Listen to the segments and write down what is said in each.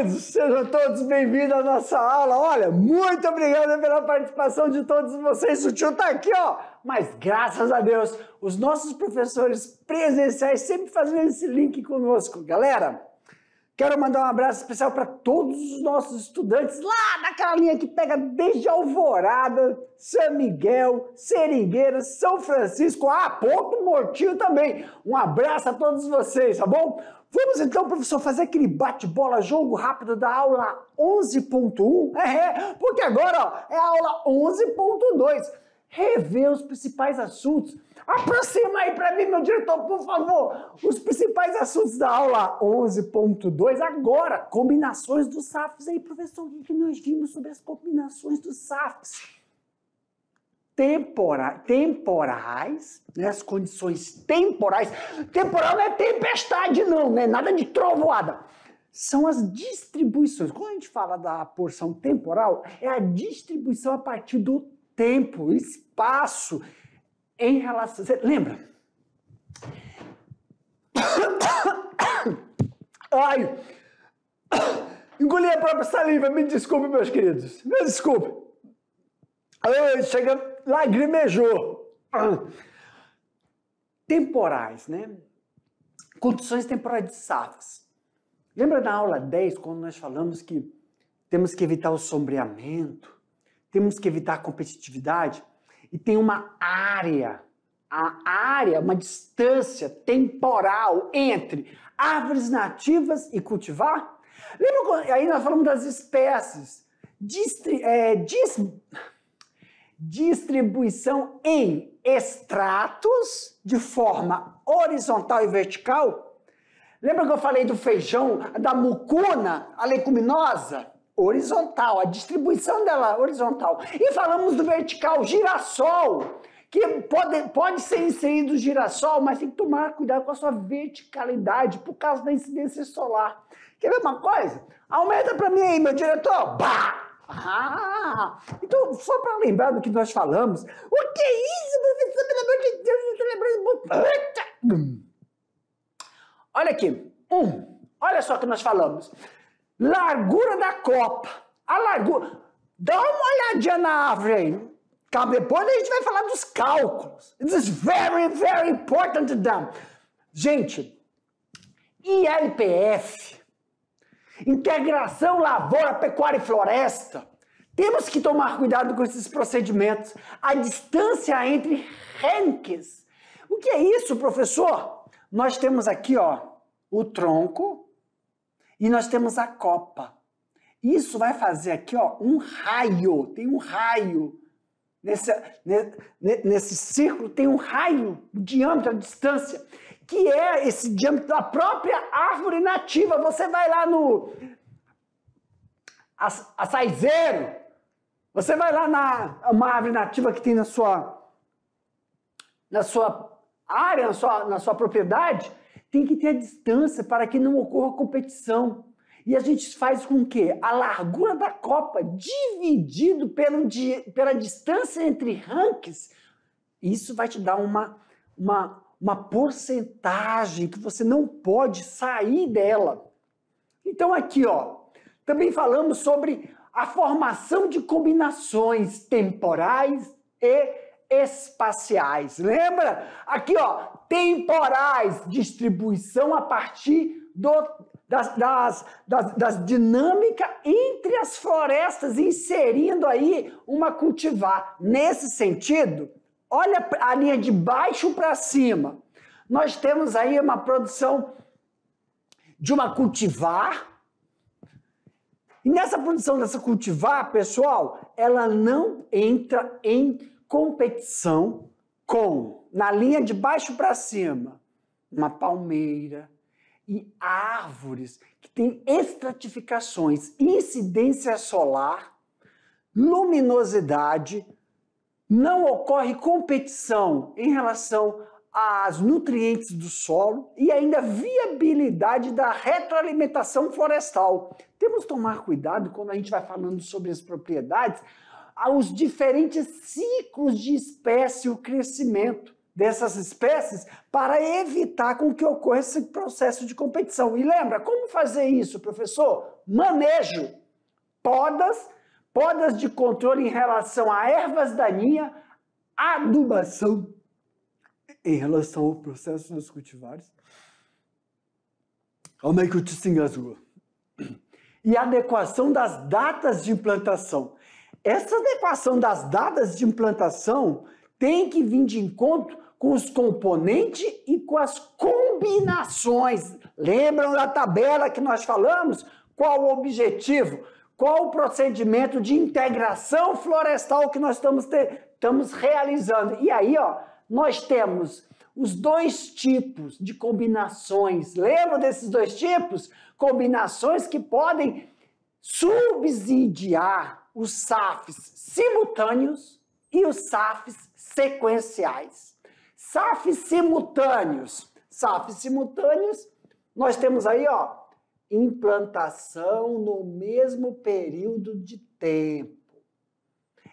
queridos, sejam todos bem-vindos à nossa aula. Olha, muito obrigado pela participação de todos vocês. O tio tá aqui, ó. Mas graças a Deus, os nossos professores presenciais sempre fazendo esse link conosco. Galera, Quero mandar um abraço especial para todos os nossos estudantes lá daquela linha que pega desde Alvorada, São Miguel, Seringueira, São Francisco, a ah, Ponto Mortinho também. Um abraço a todos vocês, tá bom? Vamos então, professor, fazer aquele bate-bola, jogo rápido da aula 11.1? É, porque agora ó, é a aula 11.2. Rever os principais assuntos Aproxima aí para mim, meu diretor, por favor. Os principais assuntos da aula 11.2. Agora, combinações dos SAFs. Aí, professor, o que nós vimos sobre as combinações dos SAFs? Tempora, temporais, né, as condições temporais. Temporal não é tempestade, não, né? Nada de trovoada são as distribuições. Quando a gente fala da porção temporal, é a distribuição a partir do tempo, espaço em relação. Você lembra? Ai! Engoli a própria saliva, me desculpe, meus queridos. Me desculpe. Ai, chega, lagrimejou. Temporais, né? Condições temporais de safras. Lembra na aula 10, quando nós falamos que temos que evitar o sombreamento, temos que evitar a competitividade? e tem uma área, a área, uma distância temporal entre árvores nativas e cultivar? Lembra quando, aí nós falamos das espécies. Distri, é, dis, distribuição em estratos de forma horizontal e vertical? Lembra que eu falei do feijão, da mucuna, a leguminosa? horizontal, a distribuição dela horizontal. E falamos do vertical, girassol, que pode, pode ser inserido girassol, mas tem que tomar cuidado com a sua verticalidade por causa da incidência solar. Quer ver uma coisa? Aumenta para mim aí, meu diretor! Bah! Ah, então, só para lembrar do que nós falamos, o que é isso, professor? Pelo amor de Deus, não estou lembrando. Hum. Olha aqui, um, olha só o que nós falamos. Largura da copa. A largura. Dá uma olhadinha na árvore aí. Depois a gente vai falar dos cálculos. This is very, very important to them. Gente, ILPF, Integração Lavoura, Pecuária e Floresta, temos que tomar cuidado com esses procedimentos. A distância entre ranks. O que é isso, professor? Nós temos aqui, ó, o tronco, e nós temos a Copa. Isso vai fazer aqui ó, um raio, tem um raio. Nesse, nesse círculo tem um raio, um diâmetro, a distância, que é esse diâmetro da própria árvore nativa. Você vai lá no açaizeiro, você vai lá na uma árvore nativa que tem na sua, na sua área, na sua, na sua propriedade, tem que ter a distância para que não ocorra competição. E a gente faz com que a largura da copa dividido pelo, pela distância entre ranks, isso vai te dar uma, uma, uma porcentagem que você não pode sair dela. Então aqui, ó, também falamos sobre a formação de combinações temporais e espaciais. Lembra? Aqui, ó, temporais, distribuição a partir do, das, das, das, das dinâmicas entre as florestas, inserindo aí uma cultivar. Nesse sentido, olha a linha de baixo para cima. Nós temos aí uma produção de uma cultivar. E nessa produção dessa cultivar, pessoal, ela não entra em competição com, na linha de baixo para cima, uma palmeira e árvores que têm estratificações, incidência solar, luminosidade, não ocorre competição em relação aos nutrientes do solo e ainda viabilidade da retroalimentação florestal. Temos que tomar cuidado quando a gente vai falando sobre as propriedades, aos diferentes ciclos de espécie, o crescimento dessas espécies, para evitar com que ocorra esse processo de competição. E lembra, como fazer isso, professor? Manejo, podas, podas de controle em relação a ervas daninhas, adubação em relação ao processo dos cultivares. Como é que eu te engasgou? E adequação das datas de implantação. Essa adequação das datas de implantação tem que vir de encontro com os componentes e com as combinações. Lembram da tabela que nós falamos? Qual o objetivo? Qual o procedimento de integração florestal que nós estamos, ter, estamos realizando? E aí, ó, nós temos os dois tipos de combinações. Lembram desses dois tipos? Combinações que podem subsidiar os SAFs simultâneos e os SAFs sequenciais. SAFs simultâneos. SAFs simultâneos, nós temos aí, ó, implantação no mesmo período de tempo.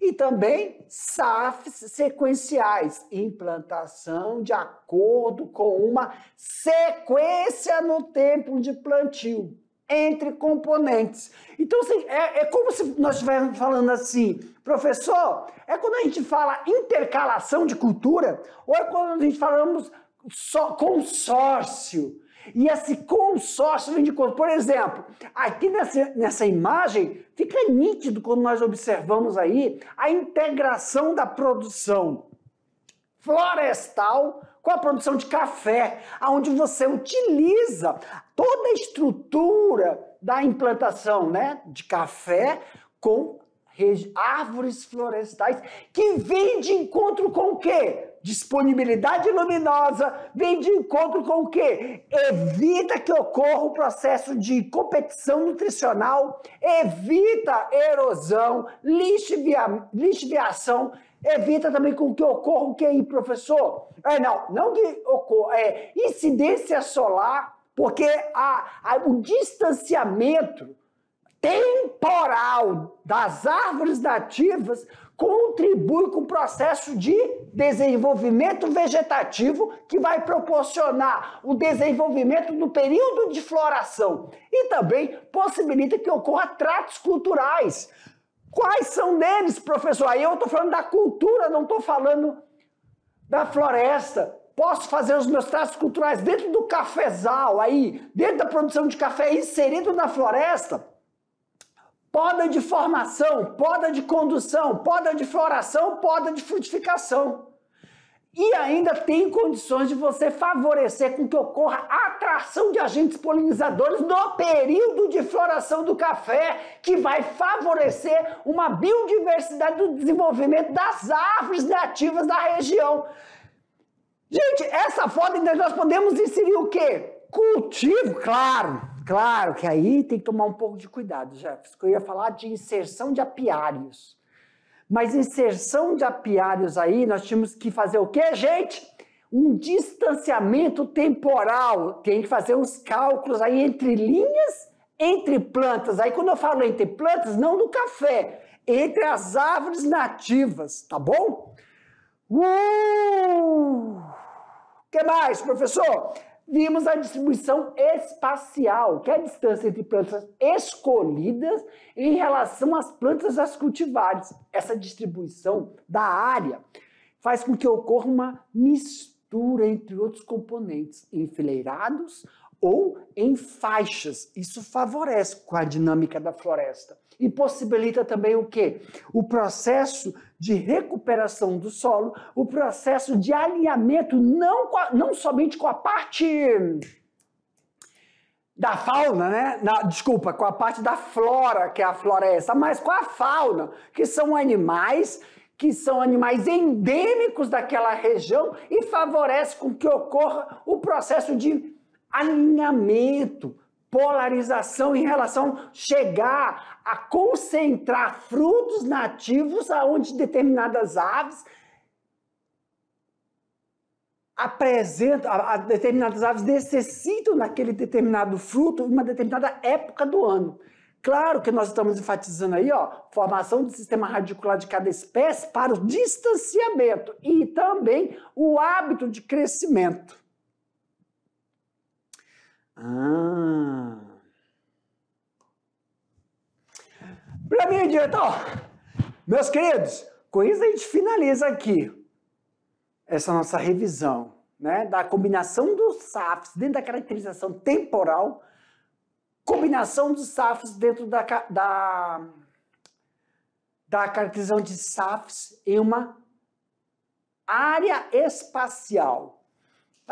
E também SAFs sequenciais, implantação de acordo com uma sequência no tempo de plantio entre componentes. Então, assim, é, é, como se nós estivéssemos falando assim, professor, é quando a gente fala intercalação de cultura ou é quando a gente falamos só consórcio. E esse consórcio vem de cor. Por exemplo, aqui nessa, nessa imagem fica nítido quando nós observamos aí a integração da produção florestal com a produção de café, onde você utiliza toda a estrutura da implantação né, de café com árvores florestais que vem de encontro com o quê? Disponibilidade luminosa vem de encontro com o quê? Evita que ocorra o processo de competição nutricional, evita erosão, lixiviação, lixiviação evita também com que ocorra o quê aí, professor? É, não, não que ocorra, é incidência solar porque a, a, o distanciamento temporal das árvores nativas contribui com o processo de desenvolvimento vegetativo que vai proporcionar o desenvolvimento do período de floração e também possibilita que ocorra tratos culturais. Quais são deles, professor? Aí eu estou falando da cultura, não estou falando da floresta posso fazer os meus traços culturais dentro do cafezal aí, dentro da produção de café, inserido na floresta, poda de formação, poda de condução, poda de floração, poda de frutificação. E ainda tem condições de você favorecer com que ocorra a atração de agentes polinizadores no período de floração do café, que vai favorecer uma biodiversidade do desenvolvimento das árvores nativas da região. Gente, essa foto então nós podemos inserir o quê? Cultivo, claro, claro que aí tem que tomar um pouco de cuidado, Jefferson, que eu ia falar de inserção de apiários. Mas inserção de apiários aí, nós tínhamos que fazer o quê, gente? Um distanciamento temporal. Tem que fazer uns cálculos aí entre linhas, entre plantas. Aí quando eu falo entre plantas, não do café, entre as árvores nativas, tá bom? Uh! que mais, professor? Vimos a distribuição espacial, que é a distância entre plantas escolhidas em relação às plantas das cultivares. Essa distribuição da área faz com que ocorra uma mistura entre outros componentes, enfileirados ou em faixas. Isso favorece com a dinâmica da floresta e possibilita também o quê? O processo de recuperação do solo, o processo de alinhamento não, a, não somente com a parte da fauna, né? Na, desculpa, com a parte da flora, que é a floresta, mas com a fauna, que são animais que são animais endêmicos daquela região e favorece com que ocorra o processo de alinhamento, polarização em relação a chegar a concentrar frutos nativos aonde determinadas aves apresentam, a, a determinadas aves necessitam daquele determinado fruto uma determinada época do ano. Claro que nós estamos enfatizando aí, ó, formação do sistema radicular de cada espécie para o distanciamento e também o hábito de crescimento. Ah. Para mim, diretor, meus queridos, com isso a gente finaliza aqui essa nossa revisão né, da combinação dos SAFs dentro da caracterização temporal, combinação dos SAFs dentro da, da, da caracterização de SAFs em uma área espacial.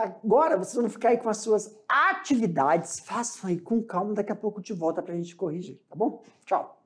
Agora vocês vão ficar aí com as suas atividades. Façam aí com calma, daqui a pouco te volta para a gente corrigir, tá bom? Tchau.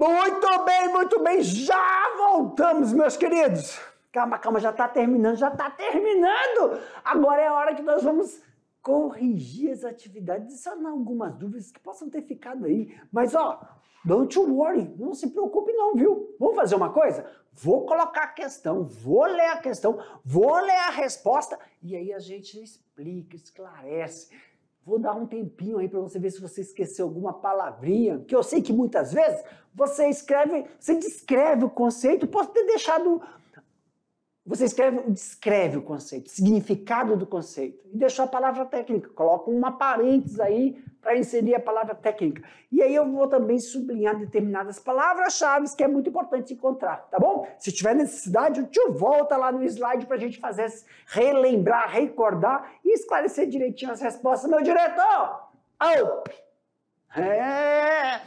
Muito bem, muito bem, já voltamos, meus queridos. Calma, calma, já está terminando, já está terminando. Agora é a hora que nós vamos corrigir as atividades e sanar algumas dúvidas que possam ter ficado aí. Mas ó, don't you worry, não se preocupe não, viu? Vamos fazer uma coisa? Vou colocar a questão, vou ler a questão, vou ler a resposta e aí a gente explica, esclarece. Vou dar um tempinho aí para você ver se você esqueceu alguma palavrinha, que eu sei que muitas vezes você escreve, você descreve o conceito, pode ter deixado você escreve, descreve o conceito, o significado do conceito, e deixa a palavra técnica. Coloca uma parênteses aí para inserir a palavra técnica. E aí eu vou também sublinhar determinadas palavras-chave que é muito importante encontrar, tá bom? Se tiver necessidade, o tio volta lá no slide para a gente fazer, relembrar, recordar e esclarecer direitinho as respostas. Meu diretor! Up! É...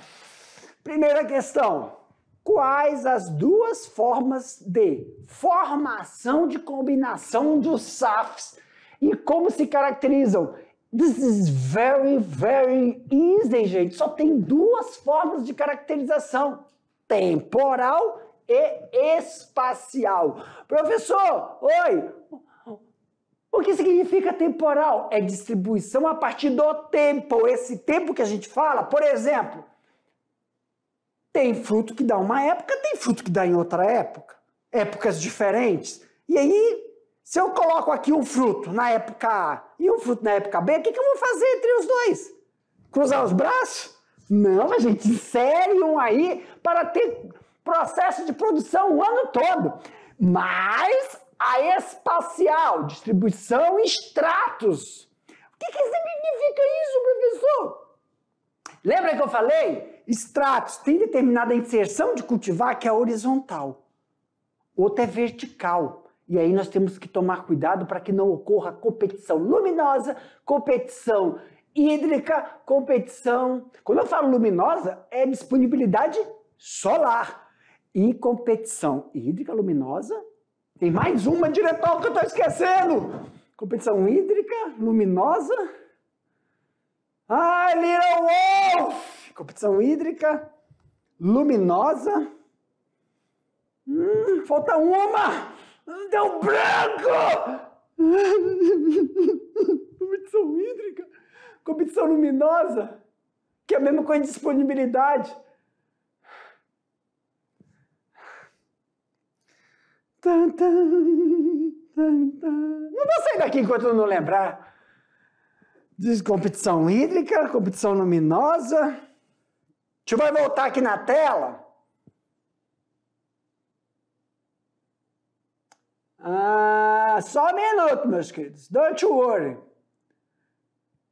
Primeira questão quais as duas formas de formação de combinação dos SAFs e como se caracterizam. This is very, very easy, gente. Só tem duas formas de caracterização: temporal e espacial. Professor, oi! O que significa temporal? É distribuição a partir do tempo. Esse tempo que a gente fala, por exemplo, tem fruto que dá uma época, tem fruto que dá em outra época. Épocas diferentes. E aí, se eu coloco aqui um fruto na época A e um fruto na época B, o que, que eu vou fazer entre os dois? Cruzar os braços? Não, gente, insere um aí para ter processo de produção o ano todo. Mas a espacial, distribuição extratos. estratos. O que, que significa isso, professor? Lembra que eu falei? Extratos tem determinada inserção de cultivar que é horizontal. Outra é vertical. E aí nós temos que tomar cuidado para que não ocorra competição luminosa, competição hídrica, competição. Quando eu falo luminosa, é disponibilidade solar. E competição hídrica luminosa. Tem mais uma, diretor, que eu estou esquecendo! Competição hídrica, luminosa. Ah, Little Wolf! Competição hídrica, luminosa. Hum, falta uma! Deu branco! competição hídrica, competição luminosa, que é a mesma coisa de disponibilidade. Não vou sair daqui enquanto eu não lembrar. Diz competição hídrica, competição luminosa. A gente vai voltar aqui na tela. Ah, só um minuto, meus queridos. Don't you worry.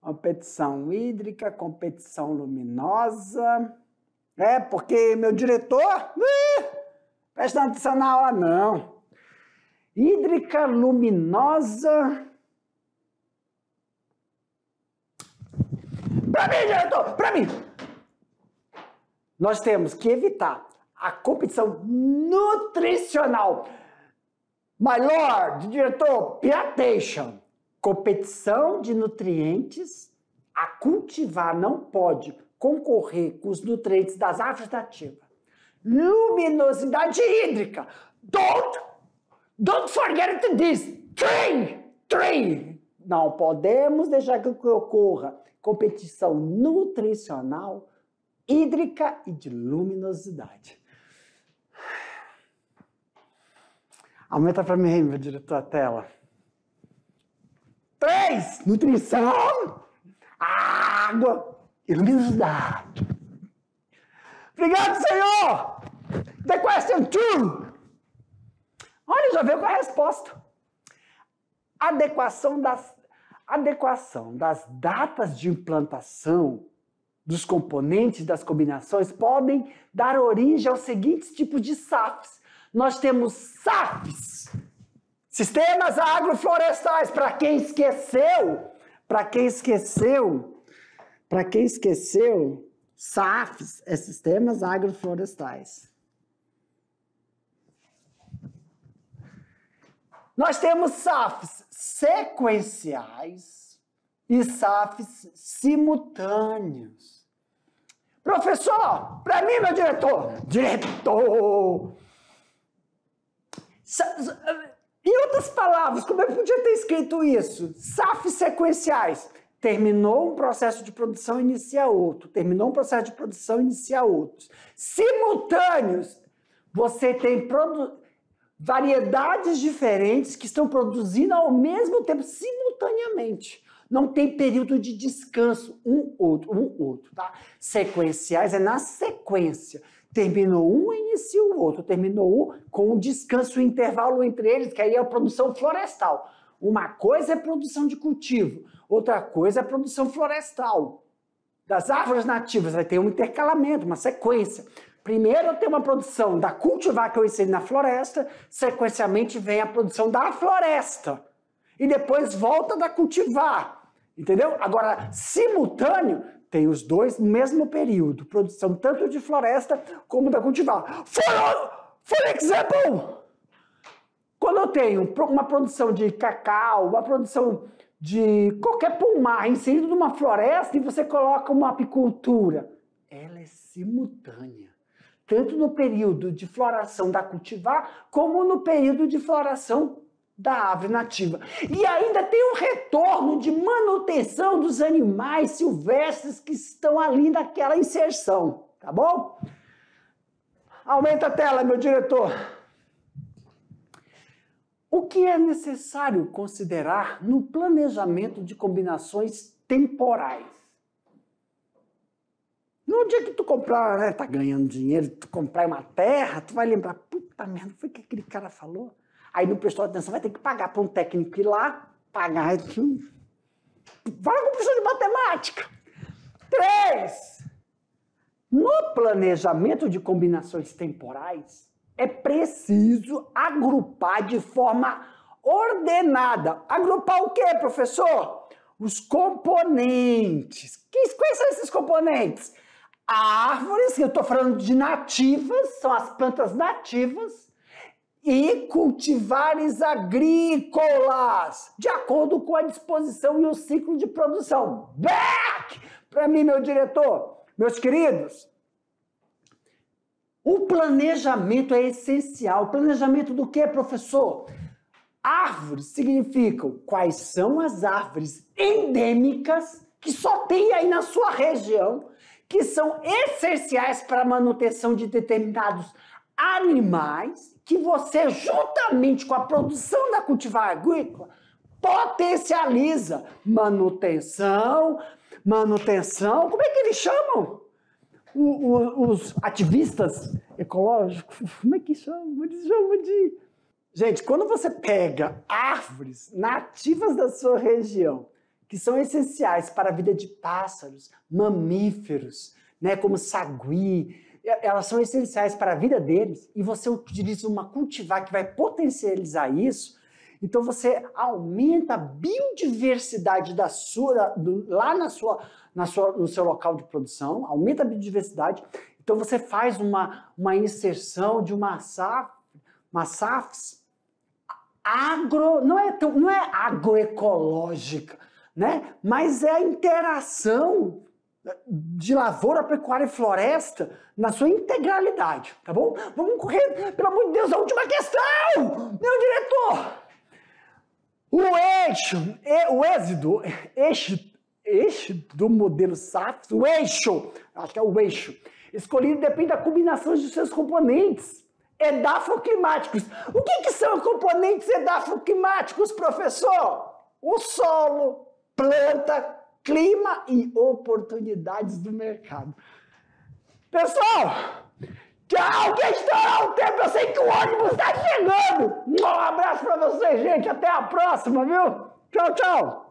Competição hídrica, competição luminosa. É, porque meu diretor. Uh, presta atenção na aula, não. Hídrica, luminosa. Para mim, diretor! Para mim! Nós temos que evitar a competição nutricional. My lord, diretor, pay attention. Competição de nutrientes a cultivar não pode concorrer com os nutrientes das árvores nativas. Luminosidade hídrica. Don't, don't forget this. Train, train. Não podemos deixar que ocorra competição nutricional, hídrica e de luminosidade. Aumenta para mim, meu diretor, a tela. Três! Nutrição, água e luminosidade. Obrigado, Senhor! The question two! Olha, já veio com a resposta adequação das, adequação das datas de implantação dos componentes das combinações podem dar origem aos seguintes tipos de SAFs. Nós temos SAFs, sistemas agroflorestais, para quem esqueceu, para quem esqueceu, para quem esqueceu, SAFs é sistemas agroflorestais. Nós temos SAFs, sequenciais e SAFs simultâneos. Professor, para mim, meu diretor, diretor! Em outras palavras, como é eu podia ter escrito isso? SAFs sequenciais. Terminou um processo de produção, inicia outro. Terminou um processo de produção, inicia outro. Simultâneos. Você tem produto variedades diferentes que estão produzindo ao mesmo tempo, simultaneamente. Não tem período de descanso, um outro, um outro, tá? Sequenciais é na sequência. Terminou um, inicia o outro. Terminou um com um descanso, um intervalo entre eles, que aí é a produção florestal. Uma coisa é produção de cultivo, outra coisa é produção florestal. Das árvores nativas vai ter um intercalamento, uma sequência. Primeiro eu tenho uma produção da cultivar que eu ensino na floresta, sequencialmente vem a produção da floresta. E depois volta da cultivar. Entendeu? Agora, simultâneo, tem os dois no mesmo período, produção tanto de floresta como da cultivar. For, for example, quando eu tenho uma produção de cacau, uma produção de qualquer pomar inserido numa floresta e você coloca uma apicultura, ela é simultânea tanto no período de floração da cultivar, como no período de floração da árvore nativa. E ainda tem o um retorno de manutenção dos animais silvestres que estão ali naquela inserção, tá bom? Aumenta a tela, meu diretor. O que é necessário considerar no planejamento de combinações temporais? No dia que tu comprar, né, tá ganhando dinheiro, tu comprar uma terra, tu vai lembrar, puta merda, foi o que aquele cara falou? Aí não prestou atenção, vai ter que pagar para um técnico ir lá, pagar. Fala com o professor de matemática. Três. No planejamento de combinações temporais, é preciso agrupar de forma ordenada. Agrupar o quê, professor? Os componentes. Quais são esses componentes? árvores, assim, eu estou falando de nativas, são as plantas nativas, e cultivares agrícolas, de acordo com a disposição e o ciclo de produção. Back! Para mim, meu diretor, meus queridos, o planejamento é essencial. O planejamento do que, professor? Árvores significam quais são as árvores endêmicas que só tem aí na sua região que são essenciais para a manutenção de determinados animais, que você, juntamente com a produção da cultivar agrícola, potencializa manutenção, manutenção, como é que eles chamam? O, o, os ativistas ecológicos, como é que chamam? Eles chamam de. Gente, quando você pega árvores nativas da sua região que são essenciais para a vida de pássaros, mamíferos, né, como sagui, eh, elas são essenciais para a vida deles e você utiliza uma cultivar que vai potencializar isso, então você aumenta a biodiversidade da sua, do, lá na sua, na sua, no seu local de produção, aumenta a biodiversidade. Então você faz uma, uma inserção de uma saf, agro, não é, tão, não é agroecológica, né? Mas é a interação eh, de lavoura, pecuária e floresta na sua integralidade, tá bom? Vamos correr, pelo amor de Deus, a última questão, meu diretor! O eixo, o êxito, eixo, eixo do modelo SAFS, o eixo, acho que é o eixo, escolhido depende da combinação de seus componentes edafoclimáticos. É o que, que são componentes edafoclimáticos, professor? O solo, planta, clima e oportunidades do mercado. Pessoal, tchau, que estourar o tempo, eu sei que o ônibus está chegando. Um abraço para vocês, gente, até a próxima, viu? Tchau, tchau.